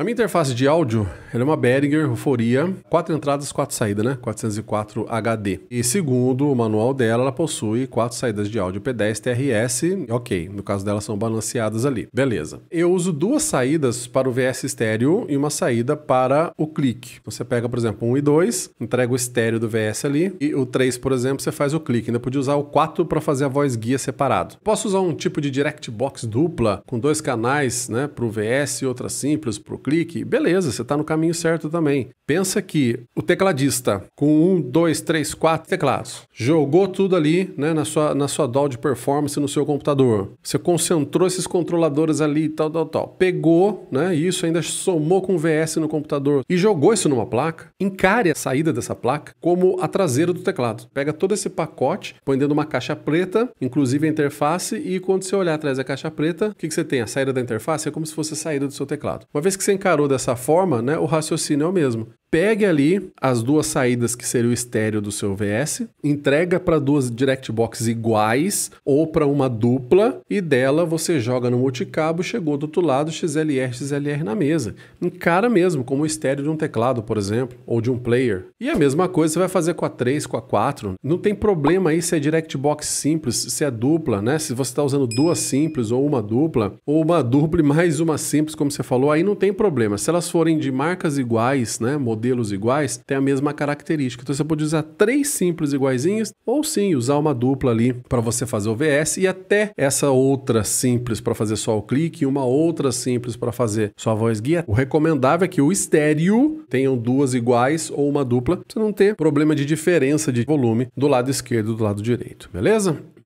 A minha interface de áudio é uma Behringer Ruforia, quatro entradas, quatro saídas, né? 404 HD. E segundo o manual dela, ela possui quatro saídas de áudio P10 TRS, ok, no caso dela são balanceadas ali, beleza. Eu uso duas saídas para o VS estéreo e uma saída para o clique. Você pega, por exemplo, um e dois, entrega o estéreo do VS ali, e o três, por exemplo, você faz o clique. Ainda podia usar o quatro para fazer a voz guia separado. Posso usar um tipo de direct box dupla com dois canais, né, para o VS e outra simples para o clique clique, beleza, você está no caminho certo também. Pensa que o tecladista, com um, dois, três, quatro teclados, jogou tudo ali né, na, sua, na sua DAW de performance no seu computador. Você concentrou esses controladores ali e tal, tal, tal. Pegou né, isso, ainda somou com VS no computador e jogou isso numa placa. Encare a saída dessa placa como a traseira do teclado. Pega todo esse pacote, põe dentro de uma caixa preta, inclusive a interface, e quando você olhar atrás da caixa preta, o que, que você tem? A saída da interface é como se fosse a saída do seu teclado. Uma vez que você encarou dessa forma, né, o raciocínio é o mesmo. Pegue ali as duas saídas que seria o estéreo do seu VS, entrega para duas direct boxes iguais ou para uma dupla e dela você joga no multicabo, chegou do outro lado XLR XLR na mesa. Encara mesmo como o estéreo de um teclado, por exemplo, ou de um player. E a mesma coisa você vai fazer com a 3, com a 4. Não tem problema aí se é direct box simples, se é dupla, né? Se você está usando duas simples ou uma dupla, ou uma dupla e mais uma simples, como você falou, aí não tem problema. Se elas forem de marcas iguais, né? modelos iguais tem a mesma característica. Então você pode usar três simples iguaizinhos ou sim usar uma dupla ali para você fazer o VS e até essa outra simples para fazer só o clique e uma outra simples para fazer só a voz guia. O recomendável é que o estéreo tenham duas iguais ou uma dupla para você não ter problema de diferença de volume do lado esquerdo e do lado direito, beleza?